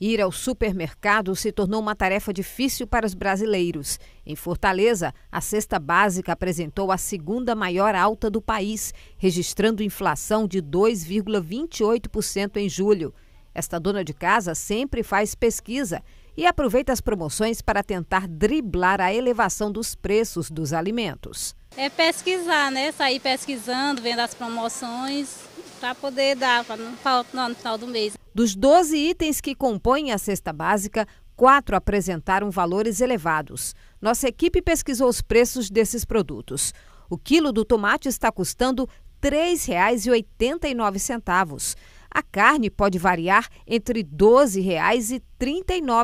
Ir ao supermercado se tornou uma tarefa difícil para os brasileiros. Em Fortaleza, a cesta básica apresentou a segunda maior alta do país, registrando inflação de 2,28% em julho. Esta dona de casa sempre faz pesquisa e aproveita as promoções para tentar driblar a elevação dos preços dos alimentos. É pesquisar, né? Sair pesquisando, vendo as promoções para poder dar para não faltar no final do mês. Dos 12 itens que compõem a cesta básica, quatro apresentaram valores elevados. Nossa equipe pesquisou os preços desses produtos. O quilo do tomate está custando R$ 3,89. A carne pode variar entre R$ 12,00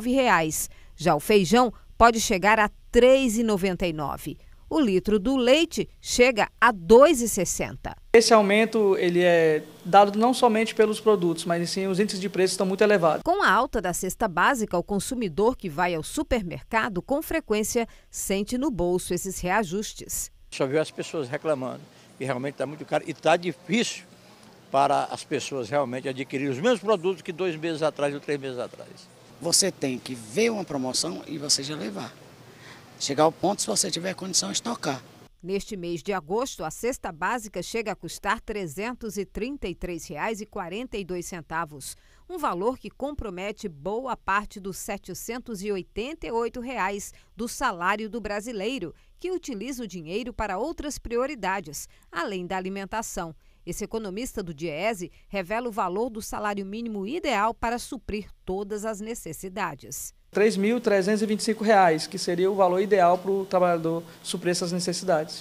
e R$ reais. Já o feijão pode chegar a R$ 3,99 o litro do leite chega a 2,60. Esse aumento ele é dado não somente pelos produtos, mas sim os índices de preço estão muito elevados. Com a alta da cesta básica, o consumidor que vai ao supermercado com frequência sente no bolso esses reajustes. Só viu as pessoas reclamando e realmente está muito caro e está difícil para as pessoas realmente adquirir os mesmos produtos que dois meses atrás ou três meses atrás. Você tem que ver uma promoção e você já levar chegar ao ponto se você tiver condição de tocar. Neste mês de agosto, a cesta básica chega a custar R$ 333,42, um valor que compromete boa parte dos R$ 788 reais do salário do brasileiro, que utiliza o dinheiro para outras prioridades, além da alimentação. Esse economista do Diese revela o valor do salário mínimo ideal para suprir todas as necessidades. R$ 3.325, que seria o valor ideal para o trabalhador suprir essas necessidades.